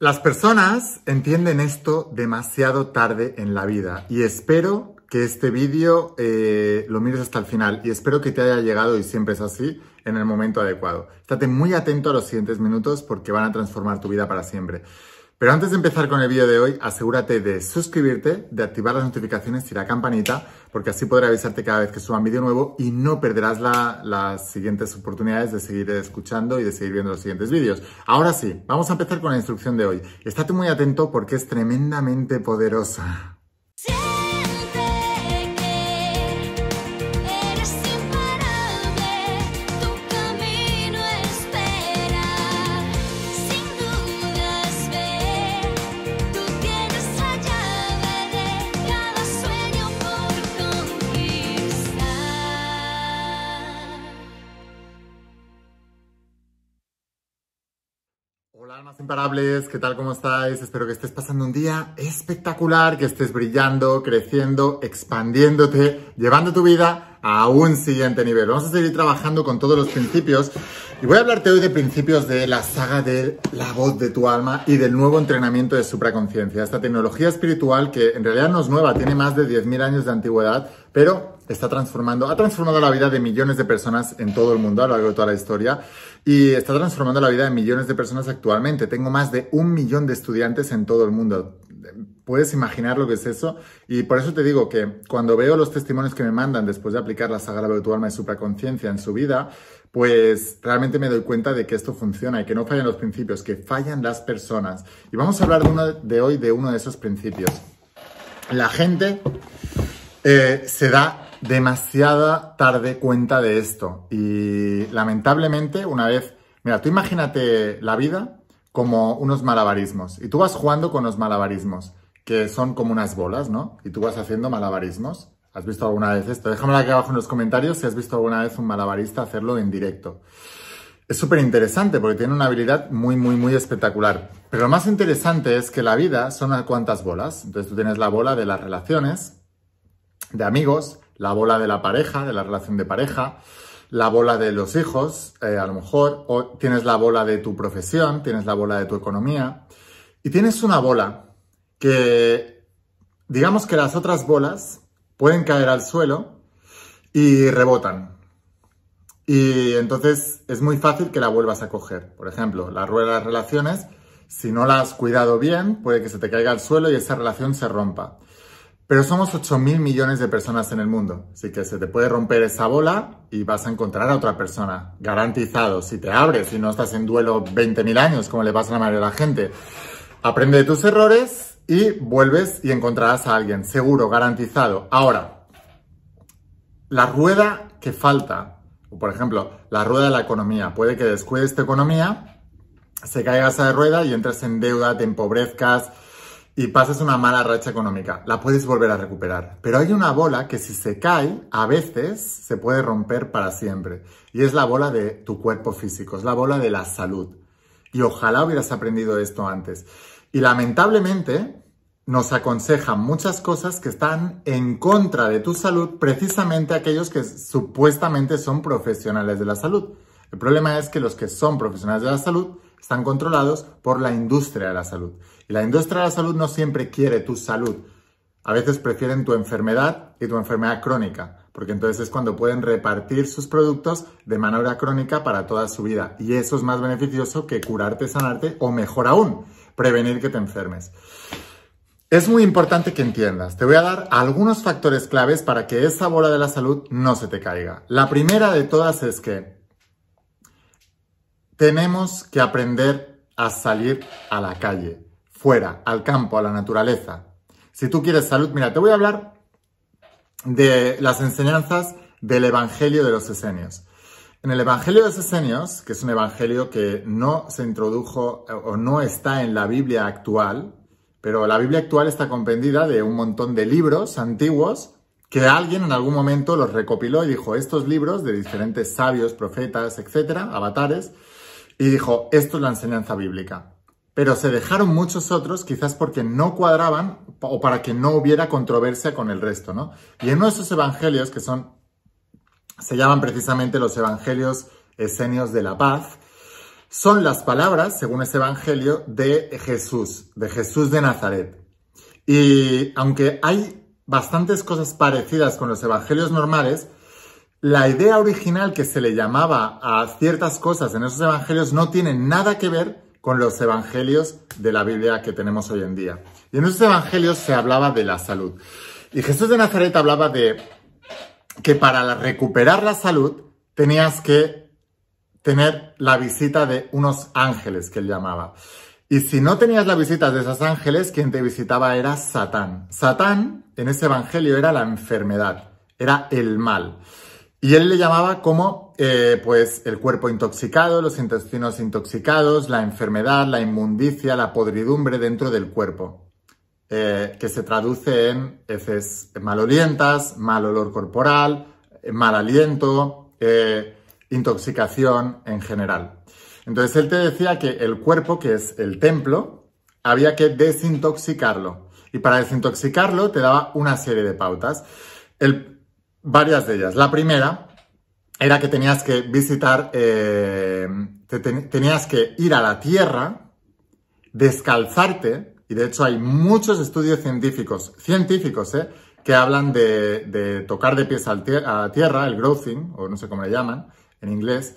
Las personas entienden esto demasiado tarde en la vida y espero que este vídeo eh, lo mires hasta el final y espero que te haya llegado y siempre es así en el momento adecuado. Estate muy atento a los siguientes minutos porque van a transformar tu vida para siempre. Pero antes de empezar con el vídeo de hoy, asegúrate de suscribirte, de activar las notificaciones y la campanita, porque así podré avisarte cada vez que suba un vídeo nuevo y no perderás las siguientes oportunidades de seguir escuchando y de seguir viendo los siguientes vídeos. Ahora sí, vamos a empezar con la instrucción de hoy. Estate muy atento porque es tremendamente poderosa. ¿qué tal? ¿Cómo estáis? Espero que estés pasando un día espectacular, que estés brillando, creciendo, expandiéndote, llevando tu vida a un siguiente nivel. Vamos a seguir trabajando con todos los principios y voy a hablarte hoy de principios de la saga de la voz de tu alma y del nuevo entrenamiento de supraconciencia, esta tecnología espiritual que en realidad no es nueva, tiene más de 10.000 años de antigüedad, pero está transformando, ha transformado la vida de millones de personas en todo el mundo a lo largo de toda la historia y está transformando la vida de millones de personas actualmente. Tengo más de un millón de estudiantes en todo el mundo. Puedes imaginar lo que es eso y por eso te digo que cuando veo los testimonios que me mandan después de aplicar la sagrada de tu alma y supraconciencia en su vida, pues realmente me doy cuenta de que esto funciona y que no fallan los principios, que fallan las personas. Y vamos a hablar de hoy de uno de esos principios. La gente eh, se da demasiada tarde cuenta de esto. Y lamentablemente, una vez, mira, tú imagínate la vida como unos malabarismos. Y tú vas jugando con los malabarismos, que son como unas bolas, ¿no? Y tú vas haciendo malabarismos. ¿Has visto alguna vez esto? Déjamelo aquí abajo en los comentarios si has visto alguna vez un malabarista hacerlo en directo. Es súper interesante porque tiene una habilidad muy, muy, muy espectacular. Pero lo más interesante es que la vida son unas cuantas bolas. Entonces tú tienes la bola de las relaciones, de amigos, la bola de la pareja, de la relación de pareja, la bola de los hijos, eh, a lo mejor, o tienes la bola de tu profesión, tienes la bola de tu economía, y tienes una bola que, digamos que las otras bolas pueden caer al suelo y rebotan. Y entonces es muy fácil que la vuelvas a coger. Por ejemplo, la rueda de las relaciones, si no la has cuidado bien, puede que se te caiga al suelo y esa relación se rompa. Pero somos 8 mil millones de personas en el mundo, así que se te puede romper esa bola y vas a encontrar a otra persona, garantizado. Si te abres y no estás en duelo 20 mil años, como le pasa a la mayoría de la gente, aprende de tus errores y vuelves y encontrarás a alguien, seguro, garantizado. Ahora, la rueda que falta, por ejemplo, la rueda de la economía, puede que descuides tu economía, se caiga esa rueda y entres en deuda, te empobrezcas, y pasas una mala racha económica. La puedes volver a recuperar. Pero hay una bola que si se cae, a veces se puede romper para siempre. Y es la bola de tu cuerpo físico, es la bola de la salud. Y ojalá hubieras aprendido esto antes. Y lamentablemente nos aconsejan muchas cosas que están en contra de tu salud, precisamente aquellos que supuestamente son profesionales de la salud. El problema es que los que son profesionales de la salud están controlados por la industria de la salud. Y la industria de la salud no siempre quiere tu salud. A veces prefieren tu enfermedad y tu enfermedad crónica, porque entonces es cuando pueden repartir sus productos de manera crónica para toda su vida. Y eso es más beneficioso que curarte, sanarte o mejor aún, prevenir que te enfermes. Es muy importante que entiendas. Te voy a dar algunos factores claves para que esa bola de la salud no se te caiga. La primera de todas es que tenemos que aprender a salir a la calle fuera, al campo, a la naturaleza. Si tú quieres salud, mira, te voy a hablar de las enseñanzas del Evangelio de los Esenios. En el Evangelio de los Esenios, que es un evangelio que no se introdujo eh, o no está en la Biblia actual, pero la Biblia actual está comprendida de un montón de libros antiguos que alguien en algún momento los recopiló y dijo estos libros de diferentes sabios, profetas, etcétera, avatares, y dijo, esto es la enseñanza bíblica pero se dejaron muchos otros quizás porque no cuadraban o para que no hubiera controversia con el resto, ¿no? Y en nuestros evangelios, que son, se llaman precisamente los evangelios esenios de la paz, son las palabras, según ese evangelio, de Jesús, de Jesús de Nazaret. Y aunque hay bastantes cosas parecidas con los evangelios normales, la idea original que se le llamaba a ciertas cosas en esos evangelios no tiene nada que ver con los evangelios de la Biblia que tenemos hoy en día. Y en esos evangelios se hablaba de la salud. Y Jesús de Nazaret hablaba de que para recuperar la salud tenías que tener la visita de unos ángeles que él llamaba. Y si no tenías la visita de esos ángeles, quien te visitaba era Satán. Satán en ese evangelio era la enfermedad, era el mal. Y él le llamaba como eh, pues el cuerpo intoxicado, los intestinos intoxicados, la enfermedad, la inmundicia, la podridumbre dentro del cuerpo, eh, que se traduce en heces malolientas, mal olor corporal, eh, mal aliento, intoxicación en general. Entonces él te decía que el cuerpo, que es el templo, había que desintoxicarlo. Y para desintoxicarlo te daba una serie de pautas. El, varias de ellas. La primera era que tenías que visitar, eh, tenías que ir a la Tierra, descalzarte, y de hecho hay muchos estudios científicos, científicos, eh, que hablan de, tocar de pies a la tierra, el growthing, o no sé cómo le llaman en inglés,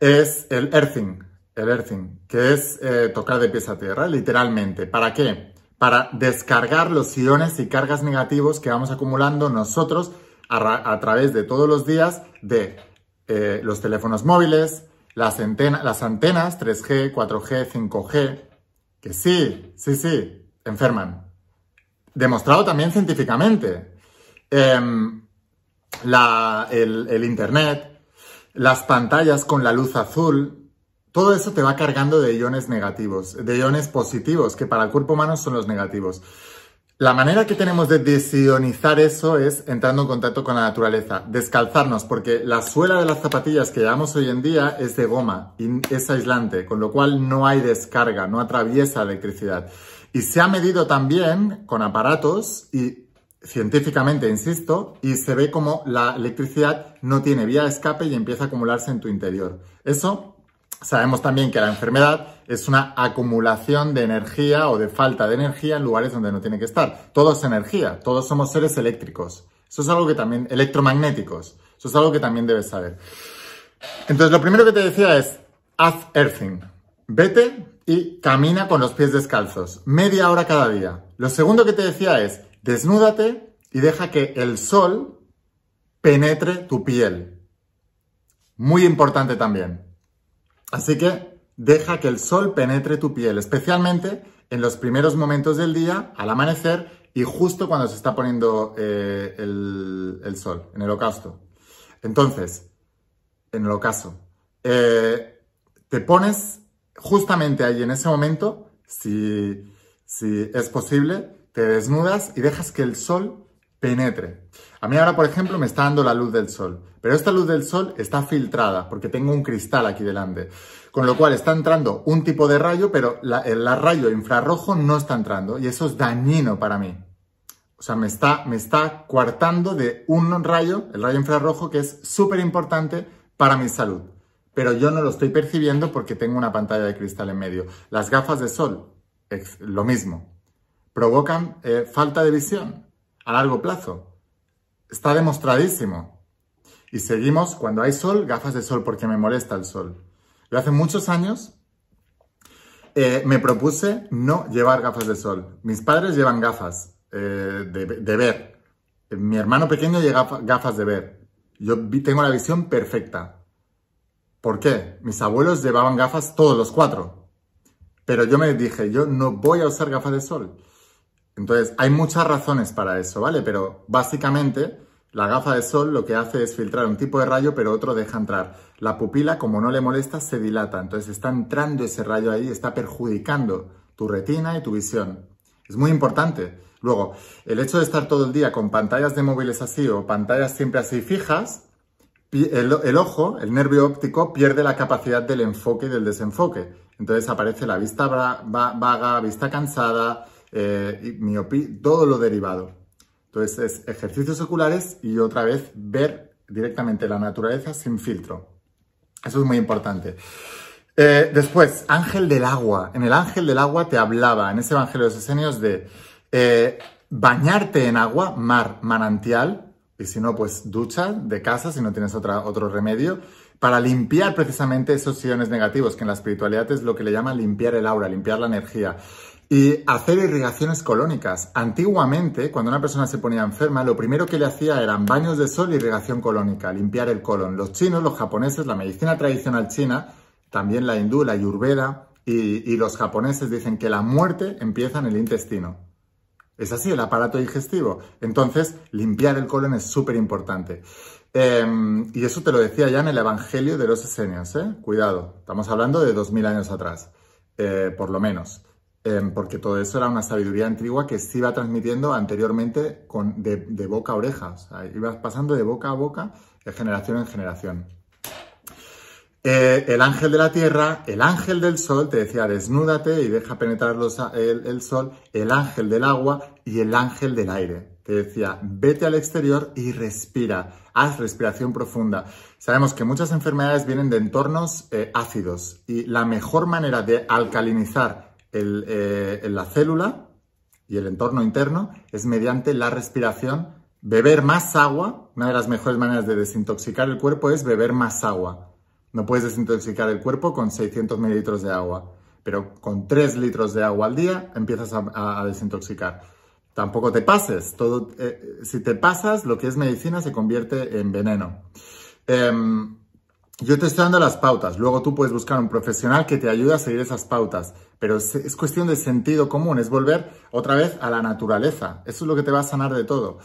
es el earthing, el earthing, que es eh, tocar de pies a tierra, literalmente. ¿Para qué? Para descargar los iones y cargas negativos que vamos acumulando nosotros a, través de todos los días de eh, los teléfonos móviles, las, antenas 3G, 4G, 5G, que sí, sí, sí, enferman. Demostrado también científicamente. Em, el Internet, las pantallas con la luz azul, todo eso te va cargando de iones negativos, de iones positivos, que para el cuerpo humano son los negativos. La manera que tenemos de desionizar eso es entrando en contacto con la naturaleza, descalzarnos, porque la suela de las zapatillas que llevamos hoy en día es de goma y es aislante, con lo cual no hay descarga, no atraviesa electricidad. Y se ha medido también con aparatos y científicamente, insisto, y se ve como la electricidad no tiene vía de escape y empieza a acumularse en tu interior. Eso Sabemos también que la enfermedad es una acumulación de energía o de falta de energía en lugares donde no tiene que estar. Todo es energía, todos somos seres eléctricos. Eso es algo que también, electromagnéticos, eso es algo que también debes saber. Entonces, lo primero que te decía es, haz earthing. Vete y camina con los pies descalzos, media hora cada día. Lo segundo que te decía es, desnúdate y deja que el sol penetre tu piel. Muy importante también. Así que deja que el sol penetre tu piel, especialmente en los primeros momentos del día, al amanecer y justo cuando se está poniendo eh, el, sol, en el ocaso. Entonces, en el ocaso, eh, te pones justamente ahí en ese momento, si, si es posible, te desnudas y dejas que el sol penetre. A mí ahora, por ejemplo, me está dando la luz del sol, pero esta luz del sol está filtrada porque tengo un cristal aquí delante, con lo cual está entrando un tipo de rayo, pero el rayo infrarrojo no está entrando y eso es dañino para mí. O sea, me está, me está coartando de un rayo, el rayo infrarrojo, que es súper importante para mi salud. Pero yo no lo estoy percibiendo porque tengo una pantalla de cristal en medio. Las gafas de sol, lo mismo. Provocan eh, falta de visión a largo plazo. Está demostradísimo. Y seguimos, cuando hay sol, gafas de sol porque me molesta el sol. Yo hace muchos años eh, me propuse no llevar gafas de sol. Mis padres llevan gafas eh, de, de, ver. Mi hermano pequeño lleva gafas de ver. Yo tengo la visión perfecta. ¿Por qué? Mis abuelos llevaban gafas todos los cuatro. Pero yo me dije, yo no voy a usar gafas de sol. Entonces, hay muchas razones para eso, ¿vale? Pero básicamente, la gafa de sol lo que hace es filtrar un tipo de rayo, pero otro deja entrar. La pupila, como no le molesta, se dilata. Entonces, está entrando ese rayo ahí está perjudicando tu retina y tu visión. Es muy importante. Luego, el hecho de estar todo el día con pantallas de móviles así o pantallas siempre así fijas, el, el, ojo, el nervio óptico, pierde la capacidad del enfoque y del desenfoque. Entonces aparece la vista vaga, vista cansada, eh, miopía, todo lo derivado. Entonces es ejercicios oculares y otra vez ver directamente la naturaleza sin filtro. Eso es muy importante. Eh, después, ángel del agua. En el ángel del agua te hablaba, en ese Evangelio de los Esenios, de eh, bañarte en agua, mar, manantial, y si no, pues ducha de casa, si no tienes otra, otro remedio, para limpiar precisamente esos iones negativos, que en la espiritualidad es lo que le llaman limpiar el aura, limpiar la energía y hacer irrigaciones colónicas. Antiguamente, cuando una persona se ponía enferma, lo primero que le hacía eran baños de sol y irrigación colónica, limpiar el colon. Los chinos, los japoneses, la medicina tradicional china, también la hindú, la yurveda, y, los japoneses dicen que la muerte empieza en el intestino. Es así, el aparato digestivo. Entonces, limpiar el colon es súper importante. Em, y eso te lo decía ya en el Evangelio de los Esenios, ¿eh? Cuidado, estamos hablando de 2000 años atrás, eh, por lo menos. Em, porque todo eso era una sabiduría antigua que se iba transmitiendo anteriormente de, boca a oreja, ibas pasando de boca a boca de generación en generación. Eh, el ángel de la tierra, el ángel del sol, te decía, desnúdate y deja penetrar el, sol, el ángel del agua y el ángel del aire. Te decía, vete al exterior y respira, haz respiración profunda. Sabemos que muchas enfermedades vienen de entornos eh, ácidos y la mejor manera de alcalinizar en eh, la célula y el entorno interno es mediante la respiración. Beber más agua, una de las mejores maneras de desintoxicar el cuerpo es beber más agua. No puedes desintoxicar el cuerpo con 600 mililitros de agua, pero con 3 litros de agua al día empiezas a, desintoxicar. Tampoco te pases, todo, eh, si te pasas, lo que es medicina se convierte en veneno. Em, yo te estoy dando las pautas, luego tú puedes buscar un profesional que te ayude a seguir esas pautas, pero es, cuestión de sentido común, es volver otra vez a la naturaleza, eso es lo que te va a sanar de todo.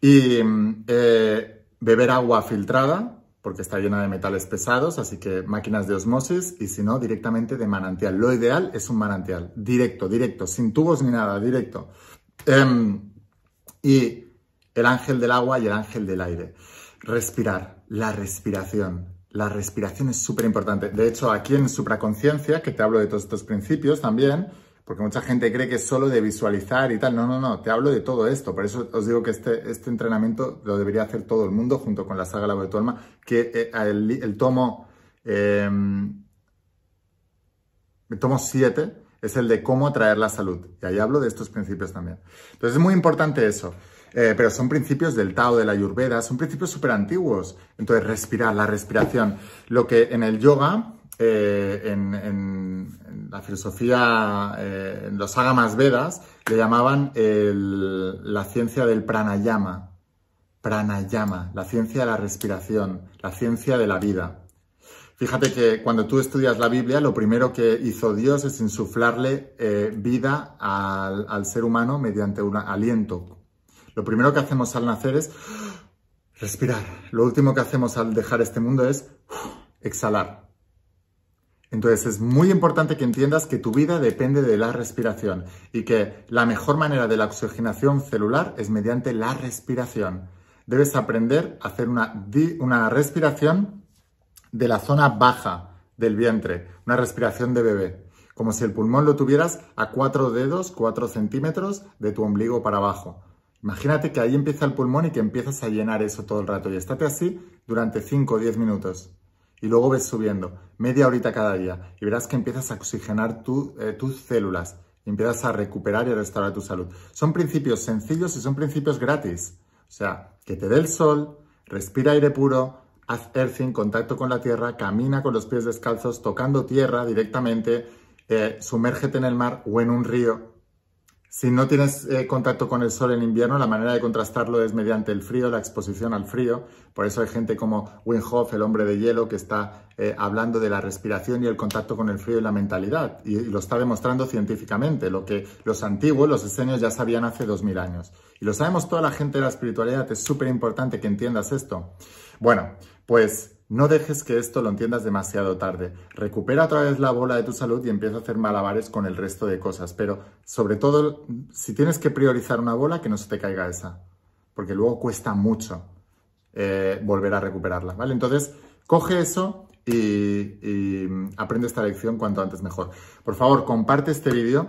Y mm, eh, beber agua filtrada, porque está llena de metales pesados, así que máquinas de osmosis y si no, directamente de manantial. Lo ideal es un manantial, directo, directo, sin tubos ni nada, directo. Em, y el ángel del agua y el ángel del aire. Respirar, la respiración la respiración es súper importante. De hecho, aquí en Supraconciencia, que te hablo de todos estos principios también, porque mucha gente cree que es solo de visualizar y tal. No, no, no, te hablo de todo esto. Por eso os digo que este, este entrenamiento lo debería hacer todo el mundo junto con la saga Labor de tu alma, que eh, el, tomo... Em, tomo 7 es el de cómo atraer la salud. Y ahí hablo de estos principios también. Entonces es muy importante eso. Eh, pero son principios del Tao, de la Ayurveda, son principios súper antiguos. Entonces, respirar, la respiración. Lo que en el yoga, eh, en, la filosofía, eh, en los Agamas Vedas, le llamaban la ciencia del pranayama. Pranayama, la ciencia de la respiración, la ciencia de la vida. Fíjate que cuando tú estudias la Biblia, lo primero que hizo Dios es insuflarle vida al, ser humano mediante un aliento, lo primero que hacemos al nacer es respirar. Lo último que hacemos al dejar este mundo es exhalar. Entonces es muy importante que entiendas que tu vida depende de la respiración y que la mejor manera de la oxigenación celular es mediante la respiración. Debes aprender a hacer una, una respiración de la zona baja del vientre, una respiración de bebé, como si el pulmón lo tuvieras a cuatro dedos, cuatro centímetros de tu ombligo para abajo. Imagínate que ahí empieza el pulmón y que empiezas a llenar eso todo el rato y estate así durante 5 o 10 minutos. Y luego ves subiendo, media horita cada día, y verás que empiezas a oxigenar eh, tus células, empiezas a recuperar y a restaurar tu salud. Son principios sencillos y son principios gratis. O sea, que te dé el sol, respira aire puro, haz en contacto con la tierra, camina con los pies descalzos, tocando tierra directamente, eh, sumérgete en el mar o en un río, si no tienes eh, contacto con el sol en invierno, la manera de contrastarlo es mediante el frío, la exposición al frío. Por eso hay gente como Wim Hof, el hombre de hielo, que está eh, hablando de la respiración y el contacto con el frío y la mentalidad. Y, lo está demostrando científicamente, lo que los antiguos, los esenios, ya sabían hace 2000 años. Y lo sabemos toda la gente de la espiritualidad. Es súper importante que entiendas esto. Bueno, pues no dejes que esto lo entiendas demasiado tarde. Recupera otra vez la bola de tu salud y empieza a hacer malabares con el resto de cosas. Pero sobre todo, si tienes que priorizar una bola, que no se te caiga esa. Porque luego cuesta mucho eh, volver a recuperarla. ¿vale? Entonces, coge eso y, aprende esta lección cuanto antes mejor. Por favor, comparte este vídeo.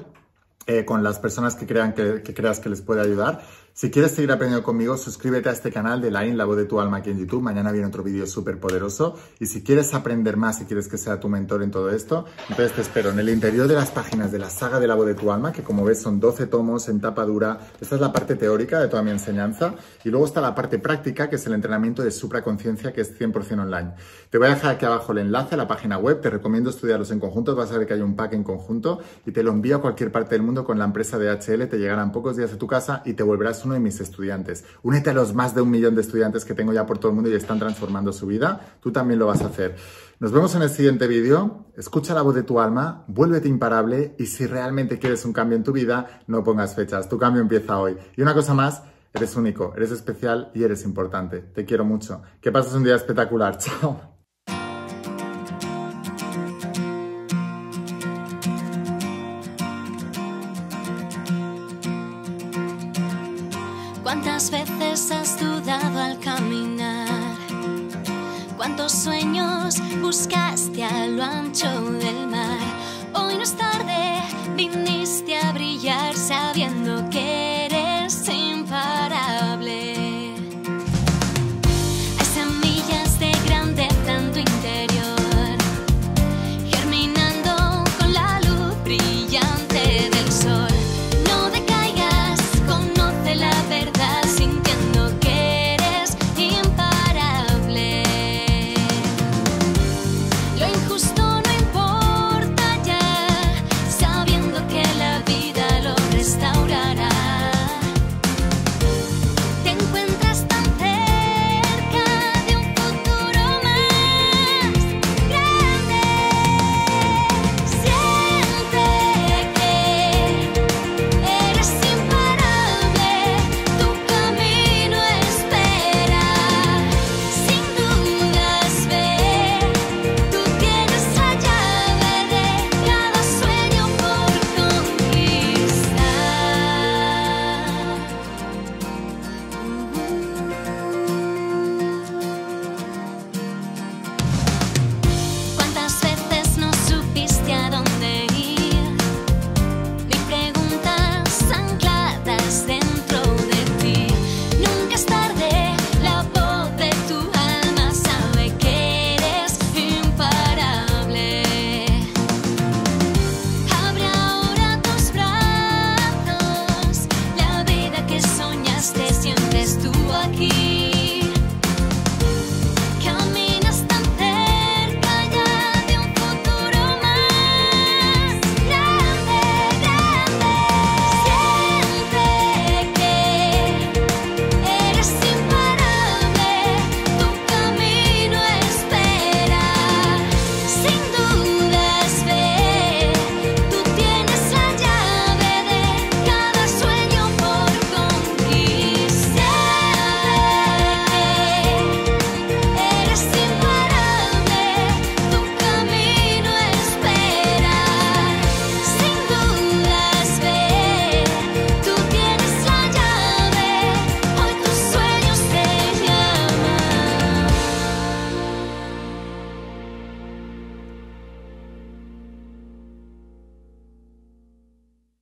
Eh, con las personas que, crean que creas que les puede ayudar si quieres seguir aprendiendo conmigo, suscríbete a este canal de Line, la voz de tu alma aquí en YouTube. Mañana viene otro vídeo súper poderoso. Y si quieres aprender más, si quieres que sea tu mentor en todo esto, entonces te espero en el interior de las páginas de la saga de la voz de tu alma, que como ves son 12 tomos en tapa dura. Esta es la parte teórica de toda mi enseñanza. Y luego está la parte práctica, que es el entrenamiento de supraconciencia, que es 100% online. Te voy a dejar aquí abajo el enlace a la página web. Te recomiendo estudiarlos en conjunto. Vas a ver que hay un pack en conjunto y te lo envío a cualquier parte del mundo con la empresa de HL. Te llegarán pocos días a tu casa y te volverás uno de mis estudiantes. Únete a los más de un millón de estudiantes que tengo ya por todo el mundo y están transformando su vida. Tú también lo vas a hacer. Nos vemos en el siguiente vídeo. Escucha la voz de tu alma, vuélvete imparable y si realmente quieres un cambio en tu vida, no pongas fechas. Tu cambio empieza hoy. Y una cosa más, eres único, eres especial y eres importante. Te quiero mucho. Que pases un día espectacular. Chao.